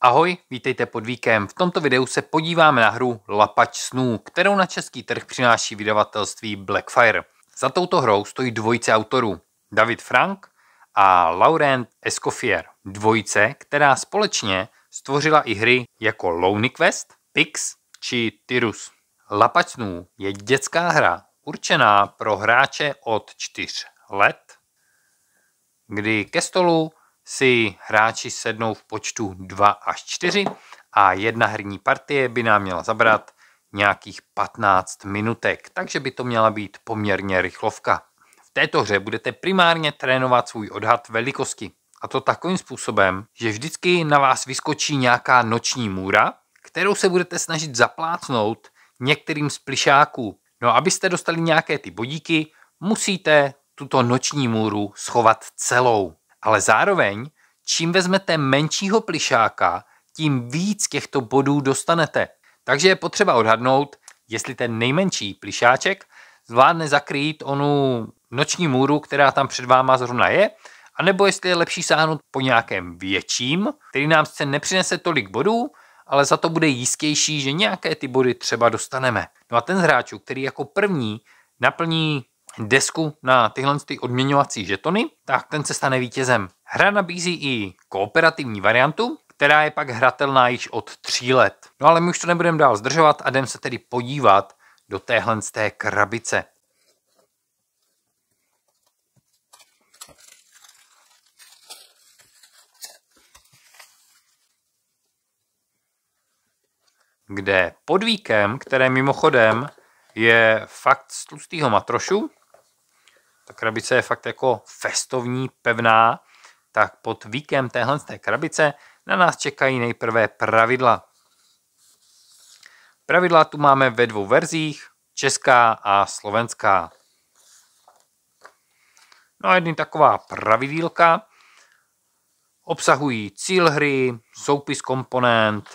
Ahoj, vítejte pod víkem. V tomto videu se podíváme na hru Lapač snů, kterou na český trh přináší vydavatelství Blackfire. Za touto hrou stojí dvojice autorů, David Frank a Laurent Escoffier. Dvojice, která společně stvořila i hry jako Lonely Quest, Pix či Tyrus. Lapač snů je dětská hra určená pro hráče od 4 let, kdy ke stolu si hráči sednou v počtu 2 až 4 a jedna herní partie by nám měla zabrat nějakých 15 minutek, takže by to měla být poměrně rychlovka. V této hře budete primárně trénovat svůj odhad velikosti. A to takovým způsobem, že vždycky na vás vyskočí nějaká noční můra, kterou se budete snažit zaplácnout některým z plišáků. No abyste dostali nějaké ty bodíky, musíte tuto noční můru schovat celou ale zároveň čím vezmete menšího plišáka, tím víc těchto bodů dostanete. Takže je potřeba odhadnout, jestli ten nejmenší plišáček zvládne zakrýt onu noční můru, která tam před váma zrovna je, anebo jestli je lepší sáhnout po nějakém větším, který nám se nepřinese tolik bodů, ale za to bude jistější, že nějaké ty body třeba dostaneme. No a ten z hráčů, který jako první naplní desku na tyhle ty odměňovací žetony, tak ten se stane vítězem. Hra nabízí i kooperativní variantu, která je pak hratelná již od tří let. No ale my už to nebudeme dál zdržovat a jdem se tedy podívat do téhle z té krabice. kde pod víkem, které mimochodem je fakt z tlustého matrošu, ta krabice je fakt jako festovní, pevná, tak pod víkem téhle té krabice na nás čekají nejprve pravidla. Pravidla tu máme ve dvou verzích, česká a slovenská. No a jedny taková pravidílka obsahují cíl hry, soupis komponent,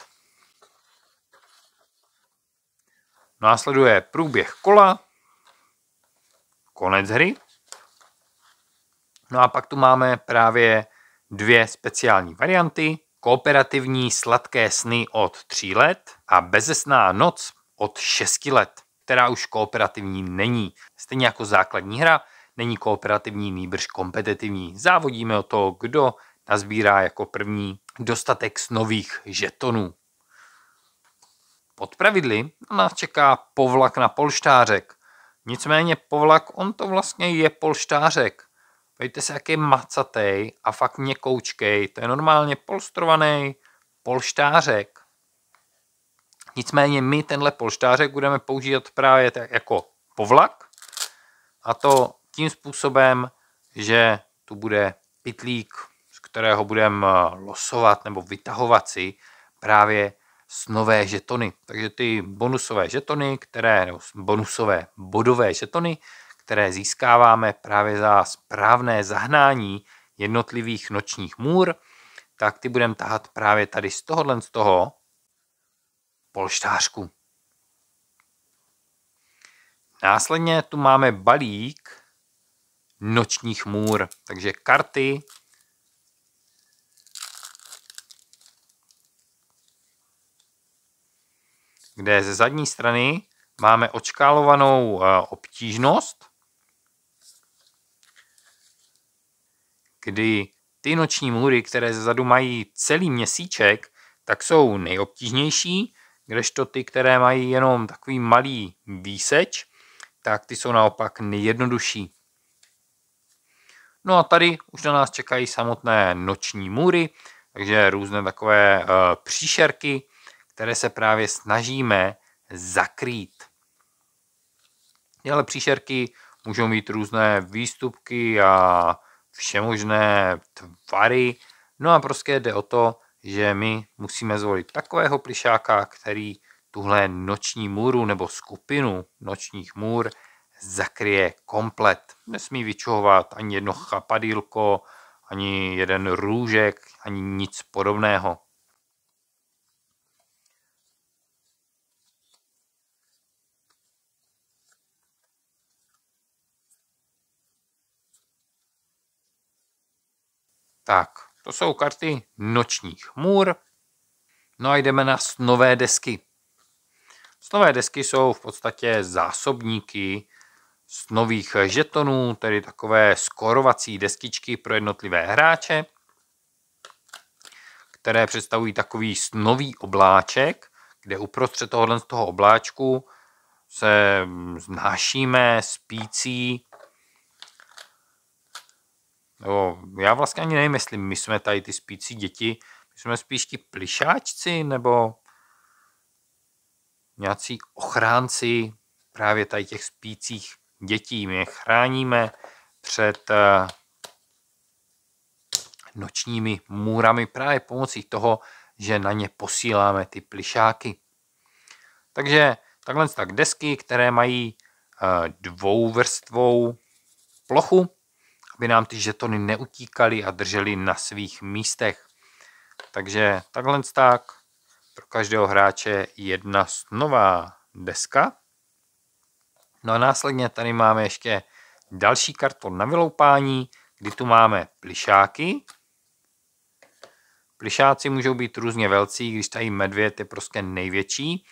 následuje průběh kola, konec hry No a pak tu máme právě dvě speciální varianty. Kooperativní sladké sny od 3 let a bezesná noc od 6 let, která už kooperativní není. Stejně jako základní hra, není kooperativní, nýbrž kompetitivní. Závodíme o to, kdo nazbírá jako první dostatek z nových žetonů. Pod pravidly nás čeká povlak na polštářek. Nicméně povlak, on to vlastně je polštářek. Vejte se, jak je macatej a fakt měkoučkej. To je normálně polstrovaný polštářek. Nicméně my tenhle polštářek budeme používat právě tak jako povlak a to tím způsobem, že tu bude pitlík, z kterého budeme eh, losovat nebo vytahovat si právě s nové žetony. Takže ty bonusové žetony, které, nebo bonusové bodové žetony, které získáváme právě za správné zahnání jednotlivých nočních můr, tak ty budeme tahat právě tady z tohohle z toho polštářku. Následně tu máme balík nočních můr, takže karty, kde ze zadní strany máme očkálovanou eh, obtížnost, kdy ty noční můry, které zezadu mají celý měsíček, tak jsou nejobtížnější, kdežto ty, které mají jenom takový malý výseč, tak ty jsou naopak nejjednodušší. No a tady už na nás čekají samotné noční můry, takže různé takové e, příšerky, které se právě snažíme zakrýt. Ale příšerky můžou mít různé výstupky a všemožné tvary. No a prostě jde o to, že my musíme zvolit takového plišáka, který tuhle noční můru nebo skupinu nočních můr zakryje komplet. Nesmí vyčuhovat ani jedno chapadílko, ani jeden růžek, ani nic podobného. Tak, to jsou karty nočních můr. No a jdeme na snové desky. Snové desky jsou v podstatě zásobníky snových žetonů, tedy takové skorovací deskičky pro jednotlivé hráče, které představují takový snový obláček, kde uprostřed tohohle z toho obláčku se znášíme spící nebo já vlastně ani nevím, jestli my jsme tady ty spící děti, my jsme spíš ti plišáčci, nebo nějací ochránci právě tady těch spících dětí. My je chráníme před eh, nočními můrami právě pomocí toho, že na ně posíláme ty plišáky. Takže takhle tak desky, které mají eh, dvouvrstvou plochu, aby nám ty žetony neutíkaly a držely na svých místech. Takže takhle tak pro každého hráče jedna nová deska. No a následně tady máme ještě další karton na vyloupání, kdy tu máme plišáky. Plišáci můžou být různě velcí, když tady medvěd je prostě největší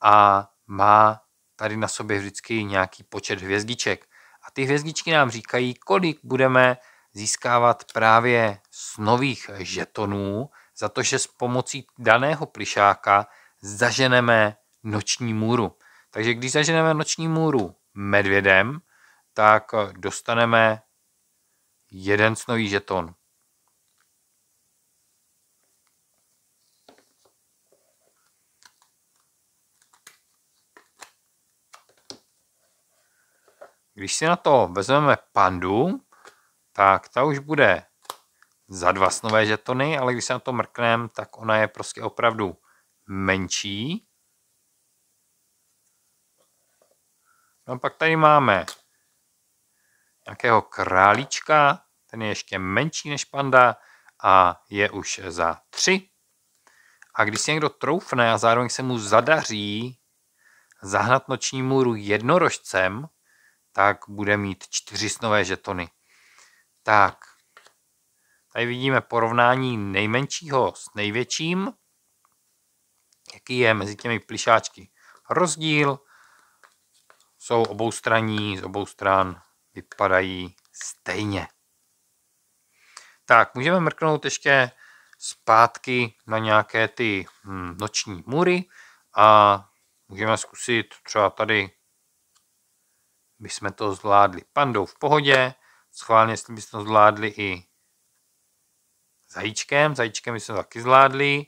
a má tady na sobě vždycky nějaký počet hvězdiček ty hvězdičky nám říkají, kolik budeme získávat právě z nových žetonů, za to, že s pomocí daného plišáka zaženeme noční můru. Takže když zaženeme noční můru medvědem, tak dostaneme jeden snový žeton. Když si na to vezmeme pandu, tak ta už bude za dva snové žetony, ale když se na to mrkneme, tak ona je prostě opravdu menší. No pak tady máme nějakého králíčka, ten je ještě menší než panda a je už za tři. A když si někdo troufne a zároveň se mu zadaří zahnat noční můru jednorožcem, tak bude mít čtyřisnové žetony. Tak, tady vidíme porovnání nejmenšího s největším, jaký je mezi těmi plišáčky rozdíl. Jsou oboustranní, z obou stran vypadají stejně. Tak, můžeme mrknout ještě zpátky na nějaké ty hm, noční mury a můžeme zkusit třeba tady Bychom to zvládli pandou v pohodě, schválně, jestli bychom to zvládli i zajíčkem, zajíčkem bychom to taky zvládli,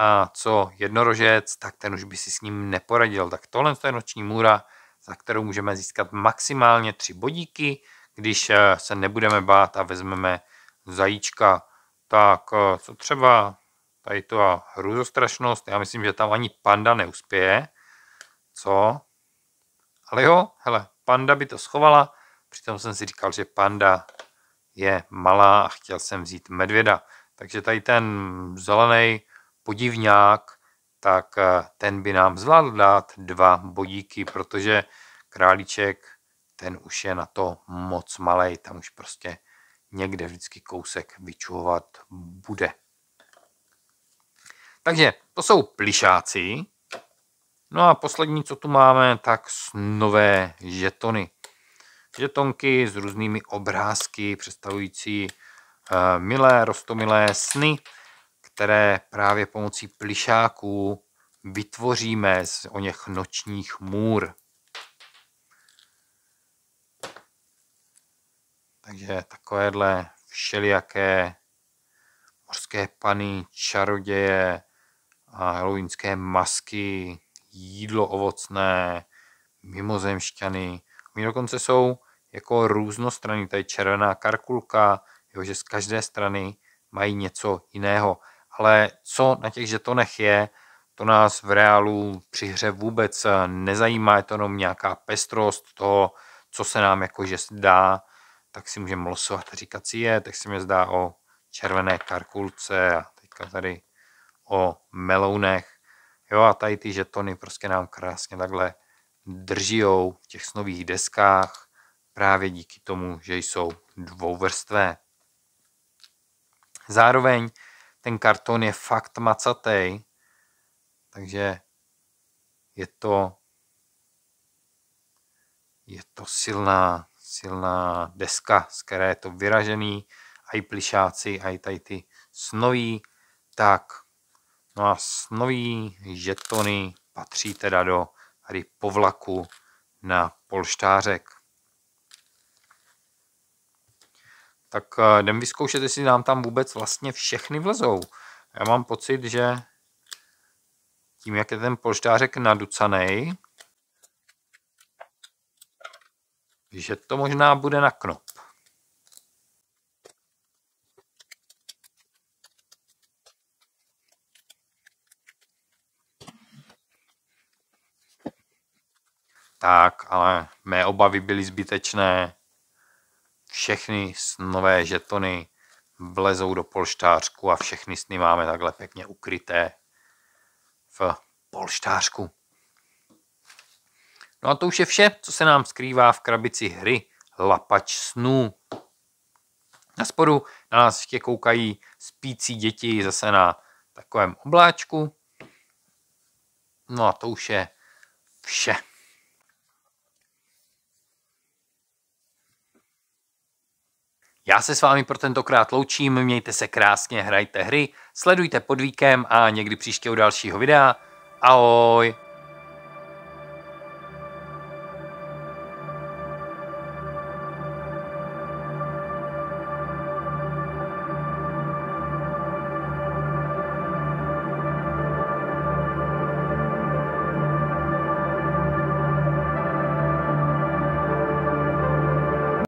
a co jednorožec, tak ten už by si s ním neporadil. Tak tohle je noční můra, za kterou můžeme získat maximálně tři bodíky, když eh, se nebudeme bát a vezmeme zajíčka. Tak eh, co třeba tady to hruzostrašnost, já myslím, že tam ani panda neuspěje, co? Ale jo, hele, panda by to schovala, přitom jsem si říkal, že panda je malá a chtěl jsem vzít medvěda. Takže tady ten zelený podivňák, tak eh, ten by nám zvládl dát dva bodíky, protože králíček, ten už je na to moc malý, tam už prostě někde vždycky kousek vyčuhovat bude. Takže to jsou plišáci, No a poslední, co tu máme, tak nové žetony. Žetonky s různými obrázky představující eh, milé, rostomilé sny, které právě pomocí plišáků vytvoříme z o něch nočních můr. Takže takovéhle všelijaké mořské pany, čaroděje a halloweenské masky, jídlo ovocné, mimozemšťany. Oni dokonce jsou jako různostranný, tady červená karkulka, jo, že z každé strany mají něco jiného. Ale co na těch žetonech je, to nás v reálu při hře vůbec eh, nezajímá, je to jenom nějaká pestrost toho, co se nám jakože dá, tak si můžeme losovat a říkat si je, tak se mi zdá o červené karkulce a teďka tady o melounech Jo, a tady ty žetony prostě nám krásně takhle držijou v těch snových deskách právě díky tomu, že jsou dvouvrstvé. Zároveň ten karton je fakt macatej, takže je to je to silná, silná deska, z které je to vyražený, a i plišáci, a i tady ty snoví, tak No a nový žetony patří teda do tady povlaku na polštářek. Tak eh, jdem vyzkoušet, jestli nám tam vůbec vlastně všechny vlezou. Já mám pocit, že tím, jak je ten polštářek naducanej, že to možná bude na knop. tak, ale mé obavy byly zbytečné. Všechny nové žetony vlezou do polštářku a všechny sny máme takhle pěkně ukryté v polštářku. No a to už je vše, co se nám skrývá v krabici hry Lapač snů. Na spodu na nás ještě koukají spící děti zase na takovém obláčku. No a to už je vše. Já se s vámi pro tentokrát loučím, mějte se krásně, hrajte hry, sledujte pod víkem a někdy příště u dalšího videa. Ahoj!